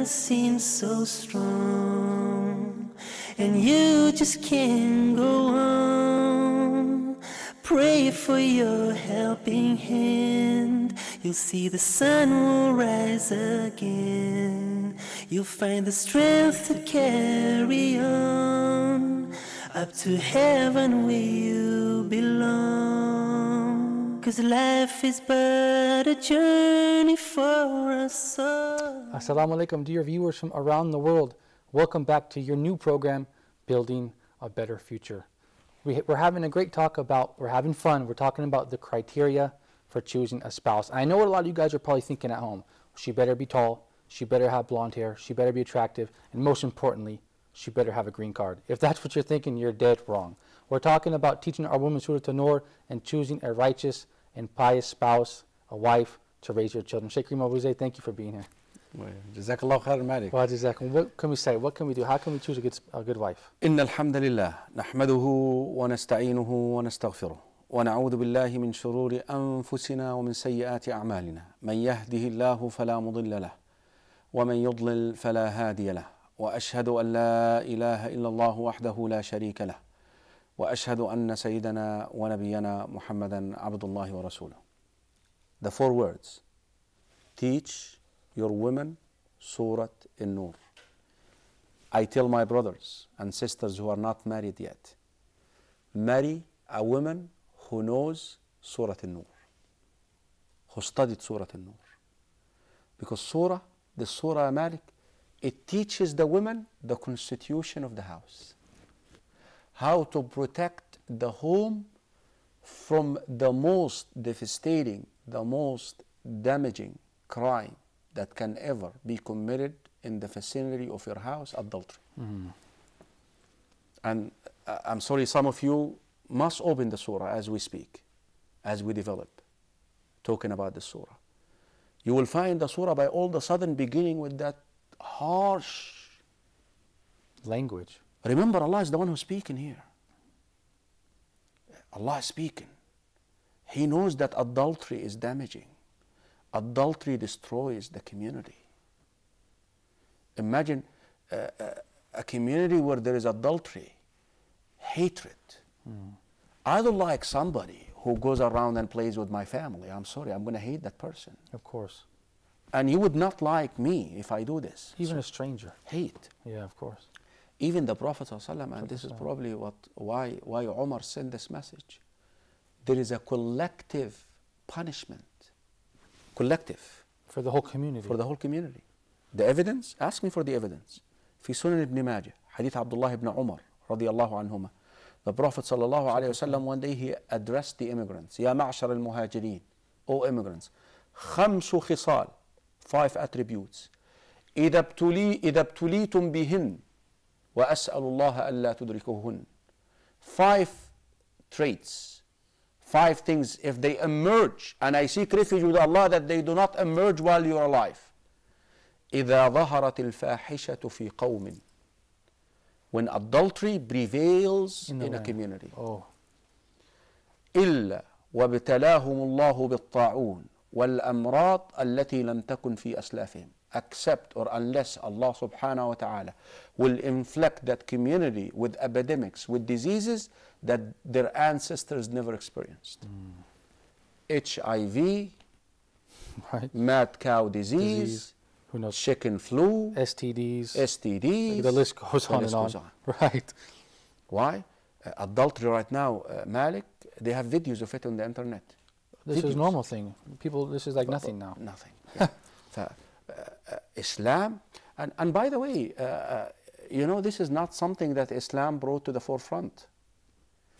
kind seems so strong, and you just can't go on. Pray for your helping hand. You'll see the sun will rise again. You'll find the strength to carry on. Up to heaven where you belong. Assalamu alaikum, dear viewers from around the world. Welcome back to your new program, Building a Better Future. We, are having a great talk about, we're having fun, we're talking about the criteria for choosing a spouse. I know what a lot of you guys are probably thinking at home. She better be tall, she better have blonde hair, she better be attractive, and most importantly, she better have a green card. If that's what you're thinking, you're dead wrong. We're talking about teaching our women Surah Tanur and choosing a righteous and pious spouse, a wife, to raise your children. Sheikh Rima thank you for being here. jazakAllah خير مالك. Wa jazakum. What can we say? What can we do? How can we choose a good, a good wife? Inna alhamdulillah. لله نحمده ونستعينه ونستغفره ونعوذ بالله من شرور أنفسنا ومن سيئات أعمالنا من يهده الله فلا مضل له ومن يضلل فلا هادي له واشهد ان لا اله الا الله وحده لا شريك له واشهد ان سيدنا ونبينا محمدا عبد الله ورسوله the four words teach your women سورة nur I tell my brothers and sisters who are not married yet marry a woman who knows سورة nur who studied سورة nur because surah this surah malik it teaches the women the constitution of the house, how to protect the home from the most devastating, the most damaging crime that can ever be committed in the vicinity of your house adultery. Mm. And uh, I'm sorry, some of you must open the surah as we speak, as we develop, talking about the surah. You will find the surah by all the sudden beginning with that harsh language. Remember, Allah is the one who's speaking here. Allah is speaking. He knows that adultery is damaging. Adultery destroys the community. Imagine uh, uh, a community where there is adultery, hatred. Mm. I don't like somebody who goes around and plays with my family. I'm sorry, I'm going to hate that person. Of course. And you would not like me if I do this. Even so, a stranger. Hate. Yeah, of course. Even the Prophet ﷺ, and this is probably what why why Omar sent this message. There is a collective punishment. Collective. For the whole community. For the whole community. The evidence? Ask me for the evidence. في سنن ابن ماجه حديث عبد الله بن عمر رضي الله عنهما The Prophet sallallahu الله wasallam one day he addressed the immigrants يا معشر المهاجرين O immigrants خمس خصال five attributes إذا, ابتلي إذا ابتليتم بهن وأسأل الله ألا تدركوهن five traits five things if they emerge and I seek refuge with Allah that they do not emerge while you are alive إذا ظهرت الفاحشة في قوم when adultery prevails in, in a community oh. إلا وابتلاهم الله بالطاعون والأمراض التي لم تكن في أسلافهم except or unless Allah subhanahu wa ta'ala will inflict that community with epidemics, with diseases that their ancestors never experienced. Mm. HIV, right. mad cow disease, disease. Who knows? chicken flu, STDs, STDs. Like the list goes the on list and on. on. Right. Why? Uh, adultery right now, uh, Malik, they have videos of it on the internet. This is normal thing. People, this is like nothing now. Nothing. Yeah. so, uh, uh, Islam, and, and by the way, uh, uh, you know, this is not something that Islam brought to the forefront.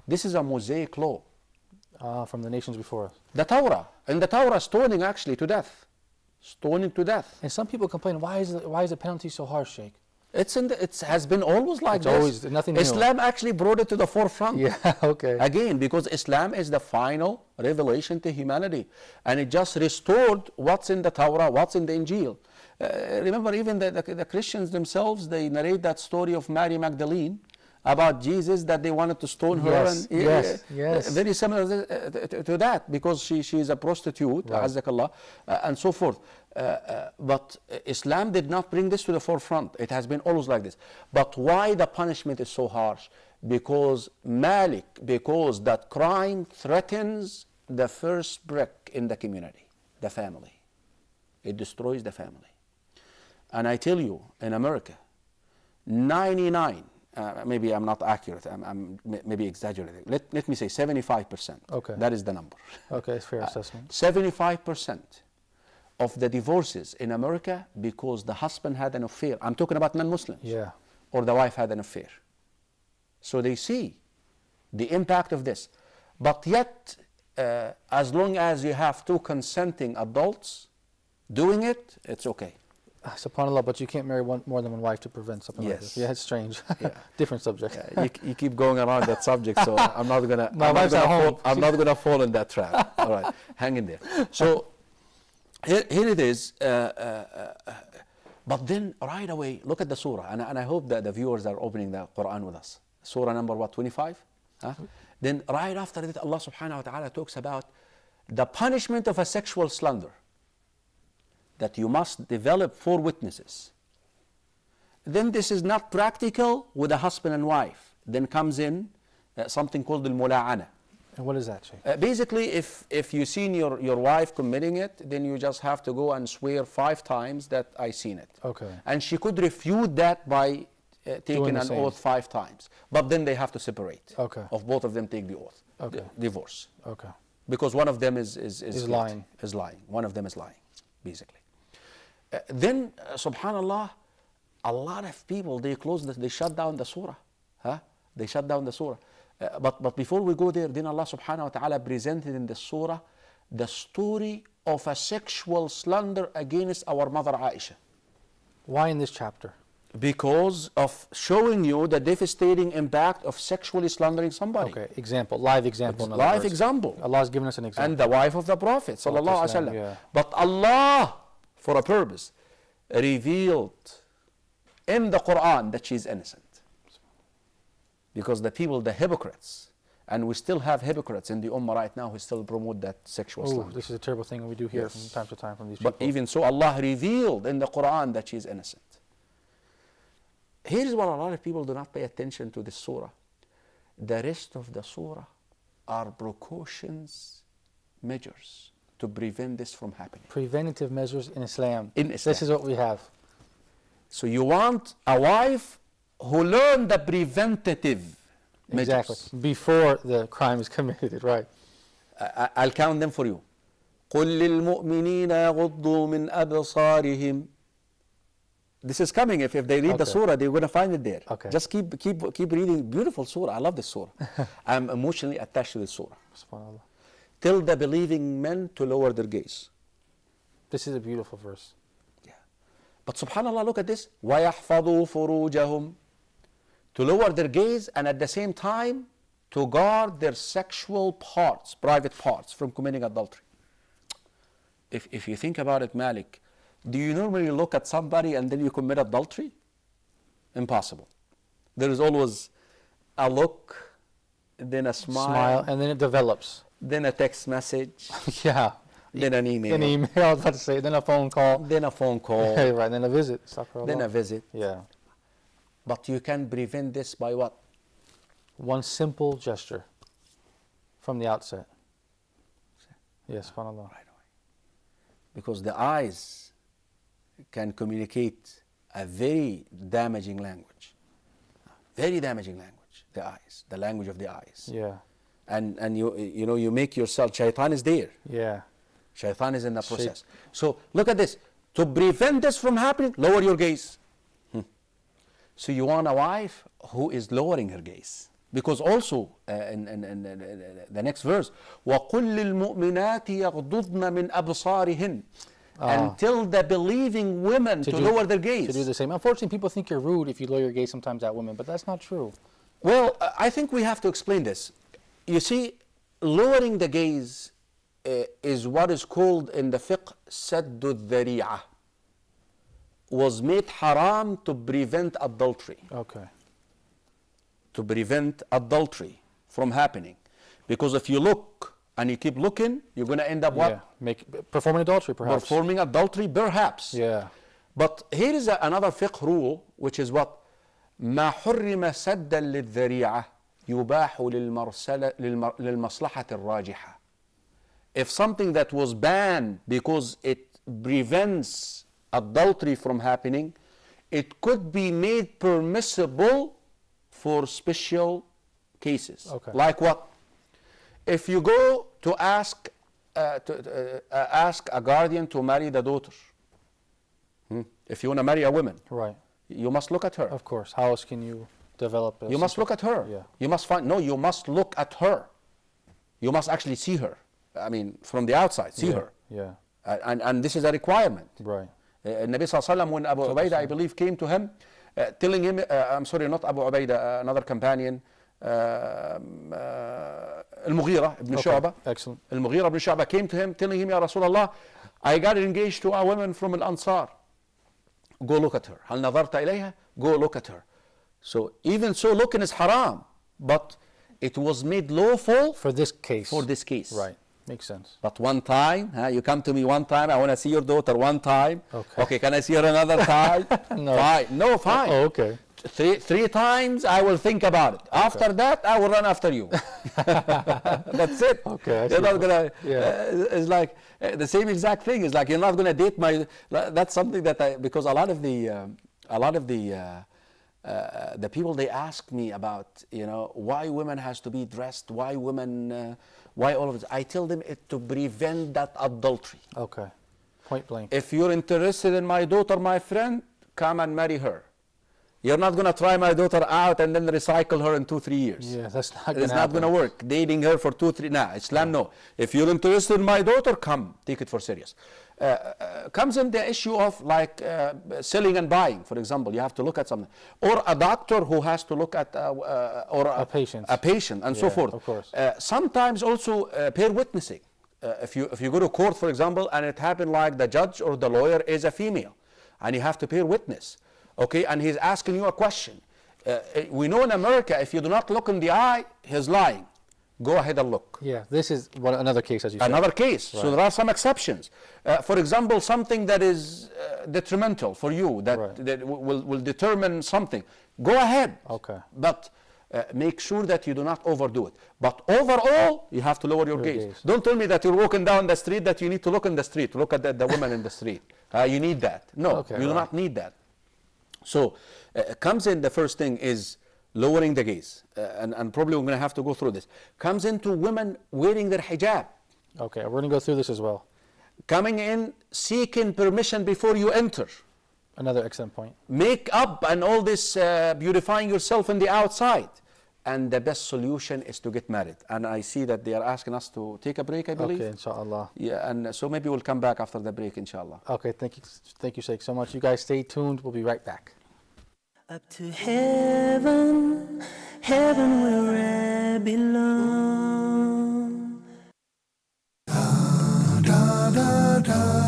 This is a Mosaic law. Uh, from the nations before us. The Torah. And the Torah stoning actually to death. Stoning to death. And some people complain, why is the, why is the penalty so harsh, Sheikh? It's in the, it has been always like it's this. Always nothing new. Islam actually brought it to the forefront. Yeah, okay. Again, because Islam is the final revelation to humanity, and it just restored what's in the Torah, what's in the Injil. Uh, remember, even the, the, the, Christians themselves they narrate that story of Mary Magdalene about Jesus that they wanted to stone her. Yes, and, yes, uh, yes. Very similar uh, to that because she she is a prostitute, right. uh, and so forth. Uh, uh, but Islam did not bring this to the forefront. It has been always like this. But why the punishment is so harsh? Because Malik, because that crime threatens the first brick in the community, the family. It destroys the family. And I tell you, in America, 99, uh, maybe I'm not accurate, I'm, I'm maybe exaggerating. Let, let me say 75%. Okay. That is the number. Okay, it's fair uh, assessment. Uh, 75% of the divorces in America because the husband had an affair. I'm talking about non Muslims. Yeah. Or the wife had an affair. So they see the impact of this. But yet, uh, as long as you have two consenting adults doing it, it's okay. Ah, SubhanAllah, but you can't marry one, more than one wife to prevent something yes. like this. Yeah, it's strange. Yeah. Different subject. Yeah, you, you, keep going around that subject, so I'm not gonna. My wife's at home. Fall, I'm not gonna fall in that trap. All right, hang in there. So here, here it is. Uh, uh, uh, but then right away, look at the surah. And, and I hope that the viewers are opening the Quran with us. Surah number what, 25? Huh? Then right after that, Allah subhanahu wa ta'ala talks about the punishment of a sexual slander. That you must develop four witnesses. Then this is not practical with a husband and wife. Then comes in uh, something called the mulaana and what is that, Sheikh? Uh, basically, if, if you seen your, your wife committing it, then you just have to go and swear five times that I seen it. Okay. And she could refute that by uh, taking an same. oath five times. But then they have to separate. Okay. Of both of them take the oath. Okay. divorce. Okay. Because one of them is is, is, is lying. Is lying. One of them is lying, basically. Uh, then, uh, subhanallah, a lot of people they close, the, they shut down the surah. Huh? They shut down the surah. Uh, but, but before we go there, then Allah subhanahu wa ta'ala presented in the surah the story of a sexual slander against our mother Aisha. Why in this chapter? Because of showing you the devastating impact of sexually slandering somebody. Okay, example, live example. Live words. example. Allah has given us an example. And the wife of the Prophet. Sallallahu Islam, yeah. But Allah, for a purpose, revealed in the Quran that she is innocent because the people, the hypocrites, and we still have hypocrites in the ummah right now who still promote that sexual Ooh, slander. This is a terrible thing we do here yes. from time to time from these but people. But even so, Allah revealed in the Quran that she is innocent. Here's what a lot of people do not pay attention to this surah. The rest of the surah are precautions, measures to prevent this from happening. Preventative measures in Islam. In Islam. This is what we have. So you want a wife who learn the preventative exactly. measures. Before the crime is committed, right. I, I'll count them for you. قل للمؤمنين يغضوا من أبصارهم This is coming. If, if they read okay. the surah, they're going to find it there. Okay. Just keep, keep, keep reading. Beautiful surah. I love this surah. I'm emotionally attached to this surah. SubhanAllah. Tell the believing men to lower their gaze. This is a beautiful verse. Yeah. But subhanAllah, look at this. وَيَحْفَظُوا فُرُوجَهُمْ to lower their gaze and at the same time to guard their sexual parts, private parts, from committing adultery. If, if you think about it, Malik, do you normally look at somebody and then you commit adultery? Impossible. There is always a look, then a smile. Smile, and then it develops. Then a text message. yeah. Then an email. An email, I was about to say. Then a phone call. Then a phone call. right, then a visit. Then a visit. Yeah. But you can prevent this by what? One simple gesture from the outset. Yes, subhanAllah. Right because the eyes can communicate a very damaging language. Very damaging language, the eyes, the language of the eyes. Yeah. And, and you, you know, you make yourself, shaitan is there. Yeah. Shaitan is in the process. Shait so look at this. To prevent this from happening, lower your gaze. So you want a wife who is lowering her gaze. Because also uh, in, in, in, the next verse, وَقُلْ يَغْضُضْنَ مِنْ أَبْصَارِهِنْ ah. and tell the believing women to, to do, lower their gaze. To do the same. Unfortunately, people think you're rude if you lower your gaze sometimes at women, but that's not true. Well, uh, I think we have to explain this. You see, lowering the gaze uh, is what is called in the fiqh saddu dhari'ah was made haram to prevent adultery. Okay. To prevent adultery from happening. Because if you look and you keep looking, you're going to end up what? Yeah. Make, performing adultery, perhaps. Performing adultery, perhaps. Yeah. But here is a, another fiqh rule, which is what? ما حرم سدا للذريعة يباح للمرسلة للمر, للمصلحة الراجحة. If something that was banned because it prevents adultery from happening, it could be made permissible for special cases. Okay. Like what? If you go to ask uh, to, uh, uh ask a guardian to marry the daughter, hmm? if you want to marry a woman, right? You must look at her. Of course. How else can you develop? you must look at her. Yeah. You must find. No, you must look at her. You must actually see her. I mean, from the outside, see yeah. her. Yeah. Uh, and and this is a requirement. Right. النبي صلى الله عليه وسلم when Abu Ubaidah I believe came to him uh, telling him uh, I'm sorry not Abu Ubaidah uh, another companion المغيرة بن شعبة المغيرة بن شعبة came to him telling him يا رسول الله I got engaged to a woman from Al-Ansar go look at her هل نظرت إليها go look at her so even so looking is haram but it was made lawful for this case for this case right Makes sense. But one time, huh, you come to me one time, I want to see your daughter one time. Okay. Okay, can I see her another time? no. Fine. No, oh, fine. Oh, okay. Three, three times, I will think about it. Okay. After that, I will run after you. That's it. Okay. I you're not going to, yeah. Uh, it's like uh, the same exact thing. It's like you're not going to date my, that's something that I, because a lot of the, um, a lot of the, uh, the people they ask me about, you know, why women has to be dressed, why women, uh, why all of this. I tell them it to prevent that adultery. Okay, point blank. If you're interested in my daughter, my friend, come and marry her. You're not going to try my daughter out and then recycle her in two, three years. Yeah, that's not It's not going to work. Dating her for two, three. Nah, Islam, yeah. no. If you're interested in my daughter, come. Take it for serious. Uh, uh, comes in the issue of like uh, selling and buying, for example. You have to look at something. Or a doctor who has to look at uh, uh, or a, a, patient. A patient and yeah, so forth. Of course. Uh, sometimes also peer witnessing. if, you, if you go to court, for example, and it happened like the judge or the lawyer is a female and you have to peer witness Okay, and he's asking you a question. Uh, uh, we know in America, if you do not look in the eye, he's lying. Go ahead and look. Yeah, this is one, another case, as you another said. case. Right. So there are some exceptions. Uh, for example, something that is uh, detrimental for you, that, right. that will, will determine something. Go ahead. Okay. But uh, make sure that you do not overdo it. But overall, you have to lower your, your gaze. gaze. Don't tell me that you're walking down the street that you need to look in the street, look at the, the woman in the street. Uh, you need that. No, okay, you right. do not need that. So uh, uh, comes in the first thing is lowering the gaze, uh, and, and probably we're going to have to go through this. Comes into women wearing their hijab. Okay, we're going to go through this as well. Coming in, seeking permission before you enter. Another excellent point. Make up and all this uh, beautifying yourself in the outside and the best solution is to get married. And I see that they are asking us to take a break, I believe. Okay, inshallah. Yeah, and so maybe we'll come back after the break, inshallah. Okay, thank you, thank you, Sheikh, so much. You guys stay tuned. We'll be right back. Up to heaven, heaven where I belong. Da, da, da,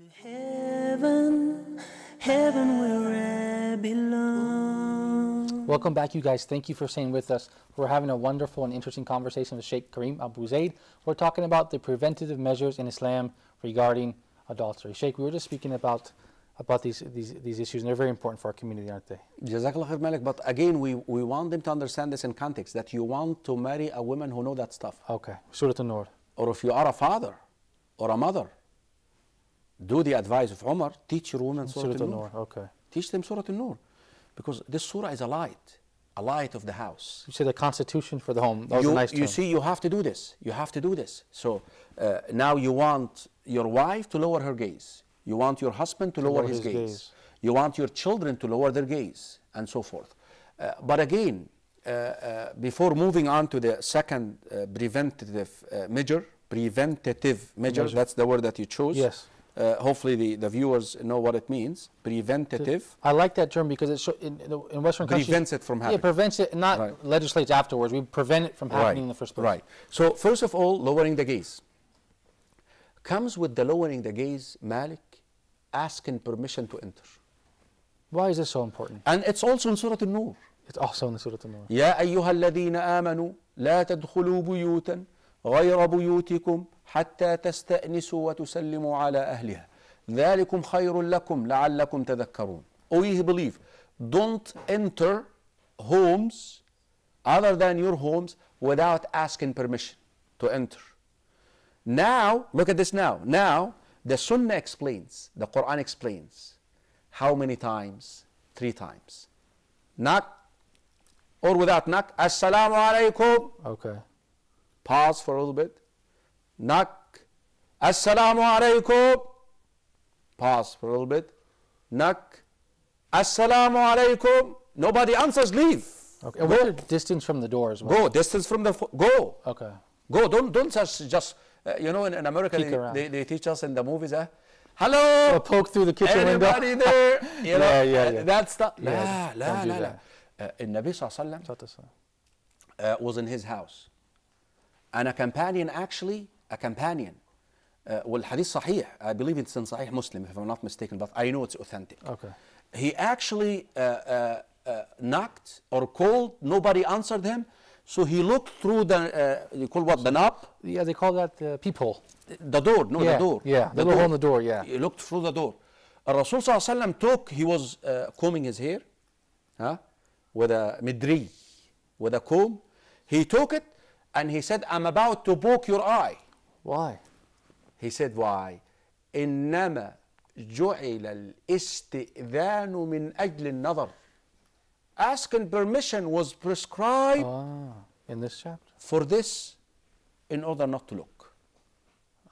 to heaven, heaven where I belong. Welcome back, you guys. Thank you for staying with us. We're having a wonderful and interesting conversation with Sheikh Kareem Abu Zaid. We're talking about the preventative measures in Islam regarding adultery. Sheikh, we were just speaking about about these, these, these issues, and they're very important for our community, aren't they? Jazakallah Malik. But again, we, we want them to understand this in context, that you want to marry a woman who know that stuff. Okay. Surah An-Nur. Or if you are a father or a mother, do the advice of Umar, teach your women Surah, al nur Okay. Teach them Surah al nur Because this Surah is a light, a light of the house. You say the constitution for the home. That you, nice you see, you have to do this. You have to do this. So uh, now you want your wife to lower her gaze. You want your husband to, to lower, lower, his, his gaze. gaze. You want your children to lower their gaze, and so forth. Uh, but again, uh, uh before moving on to the second uh, preventative uh, measure, preventative measure, measure, that's the word that you chose. Yes uh, hopefully the, the viewers know what it means. Preventative. I like that term because it's in, in, Western countries prevents it from happening. It prevents it, not right. legislates afterwards. We prevent it from happening right. in the first place. Right. So first of all, lowering the gaze comes with the lowering the gaze. Malik asking permission to enter. Why is this so important? And it's also in Surah An-Nur. It's also in Surah An-Nur. Ya أيها الذين آمنوا لا تدخلوا غير بيوتكم حتى تستأنسوا وتسلموا على أهلها ذلكم خير لكم لعلكم تذكرون We believe don't enter homes other than your homes without asking permission to enter. Now, look at this now. Now, the Sunnah explains, the Quran explains. How many times? Three times. Knock or without knock. Assalamu alaikum. Okay. Pause for a little bit. Knock. Assalamu alaikum. Pause for a little bit. Knock. Assalamu alaikum. Nobody answers, leave. Okay. Go. What distance from the door as well? Go. Distance from the go. Okay. Go. Don't don't just just uh, you know in, in America they, they, they, teach us in the movies. Uh, Hello. Or poke through the kitchen Anybody window. there? You know, yeah, yeah, yeah. Uh, that's not. Yeah, لا لا لا لا. Uh, صلى الله عليه وسلم uh, was in his house and a companion actually a companion uh, hadith صحيح I believe it's in صحيح Muslim if I'm not mistaken but I know it's authentic okay he actually uh, uh, uh, knocked or called nobody answered him so he looked through the uh, you call what the knob yeah they call that uh, people the door no yeah, the door yeah the, the door on the door yeah he looked through the door uh, Rasulullah sallallahu took he was uh, combing his hair huh, with a midri with a comb he took it and he said, I'm about to poke your eye. Why? He said, Why? إنما جعل الاستئذان من أجل النظر. Asking permission was prescribed ah, in this chapter for this in order not to look.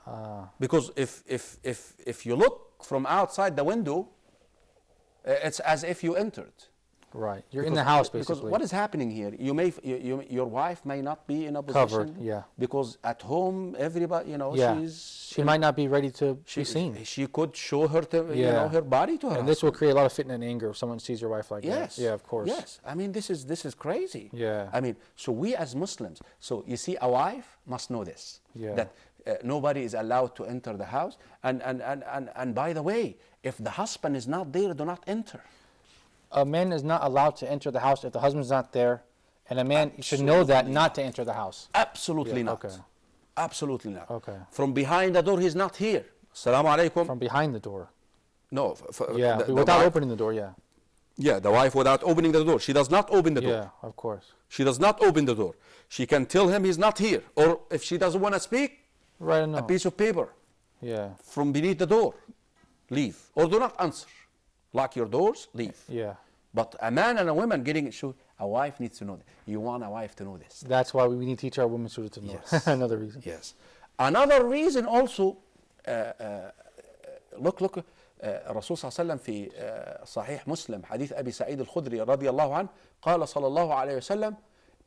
Ah. Because if, if, if, if you look from outside the window, eh, it's as if you entered. Right. You're because, in the house basically. Because what is happening here? You may you, you, your wife may not be in a position covered. Yeah. Because at home, everybody, you know, yeah. she's she, might not be ready to she, be seen. She could show her to, yeah. you know her body to her. And husband. this will create a lot of fitness and anger if someone sees your wife like yes. that. Yeah, of course. Yes. I mean, this is this is crazy. Yeah. I mean, so we as Muslims, so you see, a wife must know this. Yeah. That uh, nobody is allowed to enter the house. And, and, and, and, and by the way, if the husband is not there, do not enter a man is not allowed to enter the house if the husband's not there, and a man Absolutely should know that not to enter the house. Absolutely yeah, not. Okay. Absolutely not. Okay. From behind the door, he's not here. Assalamu alaikum. From behind the door. No. yeah, the, without opening the door, yeah. Yeah, the wife without opening the door. She does not open the yeah, door. Yeah, of course. She does not open the door. She can tell him he's not here. Or if she doesn't want to speak, write a, a piece of paper. Yeah. From beneath the door. Leave. Or do not answer. lock your doors, leave. Yeah. But a man and a woman getting should, a wife needs to know. That. You want a wife to know this. That's why we need to teach our women to know. Yes. Another reason. Yes. Another reason also. Uh, uh, look look الرسول صلى الله عليه وسلم في صحيح مسلم حديث أبي سعيد الخدري رضي الله عنه قال صلى الله عليه وسلم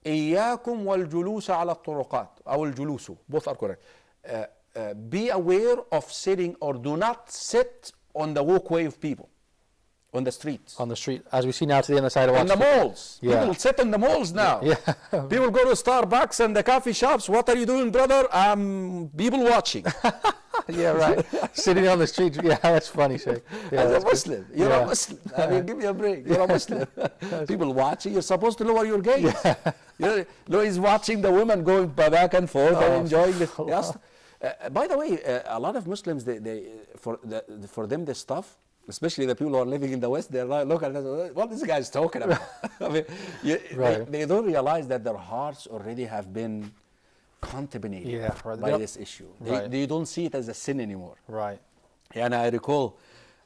إياكم والجلوس على الطرقات أو الجلوس both are correct be aware of sitting or do not sit on the walkway of people On the streets. On the street, as we see now to the other side the sidewalks. On the malls. Yeah. People sit in the malls now. Yeah. people go to Starbucks and the coffee shops. What are you doing, brother? I'm people watching. yeah, right. Sitting on the streets. Yeah, that's funny, Sheikh. Yeah, As a Muslim, good. you're yeah. a Muslim. I mean, give me a break. You're a Muslim. people watching. You're supposed to lower your gaze. Yeah. you know, he's watching the women going back and forth oh, and enjoying the. Yes. Uh, by the way, uh, a lot of Muslims, they, they for the, for them, the stuff especially the people who are living in the West, they're looking at what this is talking about. I mean, you, right. they, they, don't realize that their hearts already have been contaminated yeah, right. by this issue. They, right. they, don't see it as a sin anymore. Right. And I recall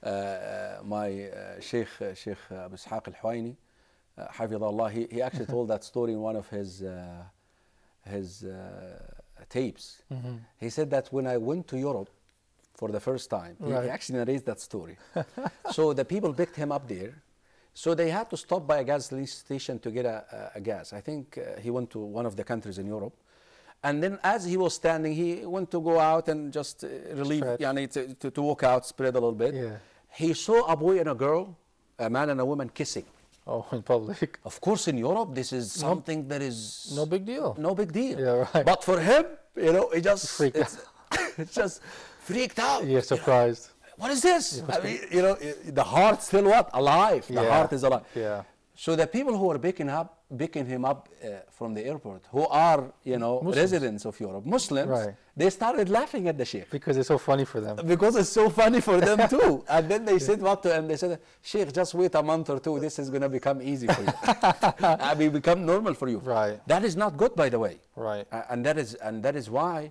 uh, uh my uh, Sheikh, uh, Sheikh uh, Abu Ishaq al-Huwaini, uh, Allah. he, he actually told that story in one of his, uh, his tapes. Mm -hmm. He said that when I went to Europe, for the first time. Right. He actually narrates that story. so the people picked him up there. So they had to stop by a gas station to get a, a, a gas. I think uh, he went to one of the countries in Europe. And then as he was standing, he went to go out and just uh, relieve, yani, to, to, to, walk out, spread a little bit. Yeah. He saw a boy and a girl, a man and a woman kissing. Oh, in public. Of course, in Europe, this is something that is... No big deal. No big deal. Yeah, right. But for him, you know, it just... Freak it's, it's just freaked out. You're surprised. You know, what is this? I mean, you know, the heart still what? Alive. The yeah. heart is alive. Yeah. So the people who are picking up, picking him up uh, from the airport, who are you know Muslims. residents of Europe, Muslims, right. they started laughing at the sheikh because it's so funny for them. Because it's so funny for them too. and then they said what to him? They said, Sheikh, just wait a month or two. This is gonna become easy for you. I mean, become normal for you. Right. That is not good, by the way. Right. Uh, and that is and that is why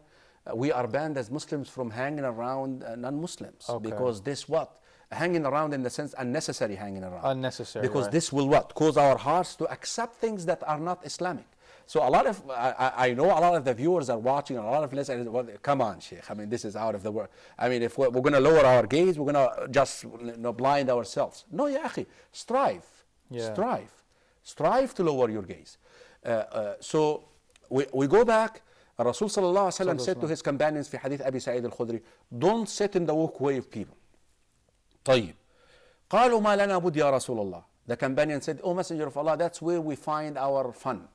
uh, we are banned as Muslims from hanging around uh, non-Muslims okay. because this what hanging around in the sense unnecessary hanging around unnecessary because right. this will what cause our hearts to accept things that are not Islamic. So a lot of I, I know a lot of the viewers are watching a lot of listeners. Well, come on, Sheikh. I mean, this is out of the world. I mean, if we're, we're going to lower our gaze, we're going to just you know, blind ourselves. No, ya akhi, strive, yeah. strive, strive to lower your gaze. Uh, uh, so we, we go back الرسول صلى الله عليه وسلم said to his companions في حديث أبي سعيد الخدري don't sit in the walkway of people طيب قالوا ما لنا بد يا رسول الله the companion said oh messenger of Allah that's where we find our fun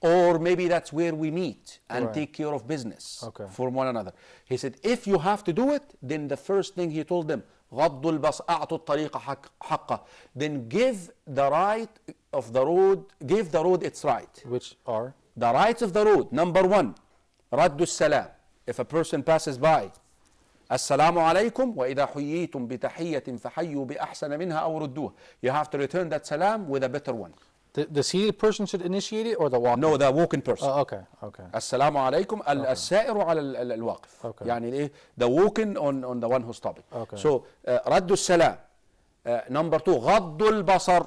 or maybe that's where we meet and right. take care of business okay. from one another he said if you have to do it then the first thing he told them غض البصر أعطوا الطريق حق حقه then give the right of the road give the road its right which are The rights of the road, number one, رد السلام. If a person passes by, السلام عليكم وإذا حييتم بتحية فحيوا بأحسن منها أو ردوه. You have to return that salam with a better one. The, the seated person should initiate it or the walking? No, the walking person. Oh, okay, okay. السلام عليكم okay. السائر على ال الواقف. Okay. يعني the walking on on the one who's stopping. Okay. So uh, رد السلام. Uh, number two غض البصر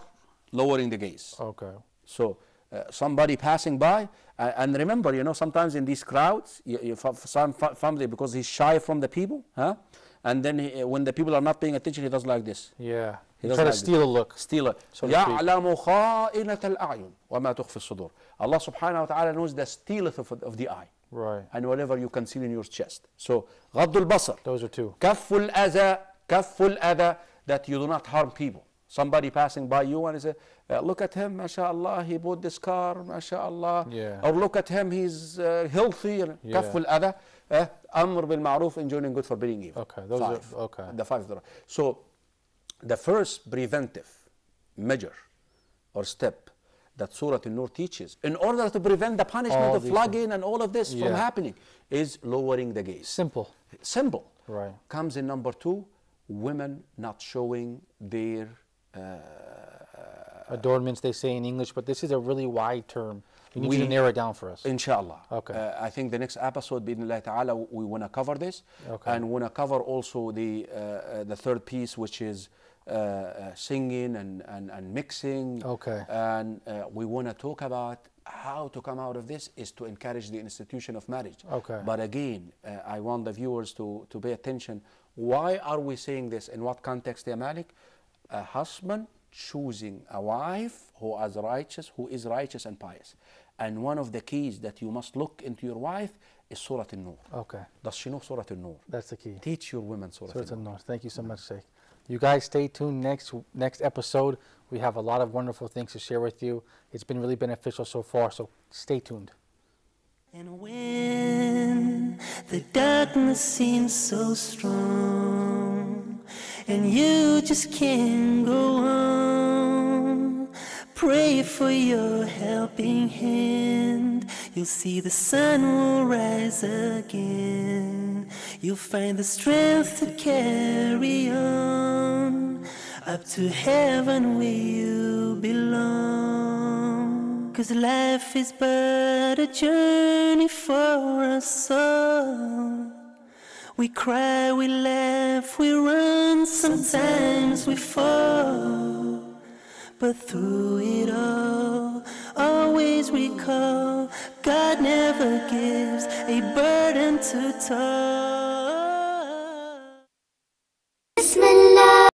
lowering the gaze. Okay. So Uh, somebody passing by. Uh, and remember, you know, sometimes in these crowds, you, you, some family, because he's shy from the people, huh? and then he, uh, when the people are not paying attention, he does like this. Yeah. He does try like to steal this. a look. Steal it. So يعلم خائنة الأعين وما تخفي الصدور. Allah subhanahu wa ta'ala knows the stealeth of, of the eye. Right. And whatever you conceal in your chest. So غض البصر. Those are two. كف الأذى. كف الأذى that you do not harm people. Somebody passing by you and say, uh, look at him, mashallah, he bought this car, mashallah. Yeah. Or look at him, he's uh, healthy. Yeah. كف الأذى eh, amr bil بالمعروف enjoining good forbidding evil. Okay, those five. are, okay. The five. So the first preventive measure or step that Surah An-Nur teaches in order to prevent the punishment all of flogging and all of this yeah. from happening is lowering the gaze. Simple. Simple. Right. Comes in number two, women not showing their uh, adornments they say in English, but this is a really wide term. You need we, to narrow it down for us. Inshallah. Okay. Uh, I think the next episode, Bin ta'ala, we want to cover this. Okay. And want to cover also the, uh, uh, the third piece, which is uh, uh, singing and, and, and mixing. Okay. And we want to talk about how to come out of this is to encourage the institution of marriage. Okay. But again, I want the viewers to, to pay attention. Why are we saying this? In what context, the Malik? a husband choosing a wife who is righteous, who is righteous and pious. And one of the keys that you must look into your wife is Surah An-Nur. Okay. Does she know Surah An-Nur? That's the key. Teach your women Surah, Surah An-Nur. Thank you so much, Sheikh. You guys stay tuned next next episode. We have a lot of wonderful things to share with you. It's been really beneficial so far, so stay tuned. And when the darkness seems so strong and you just can't go on. Pray for your helping hand. You'll see the sun will rise again. You'll find the strength to carry on. Up to heaven where you belong. Cause life is but a journey for us all. We cry, we laugh, we run, sometimes we fall. But through it all, always recall God never gives a burden too tall.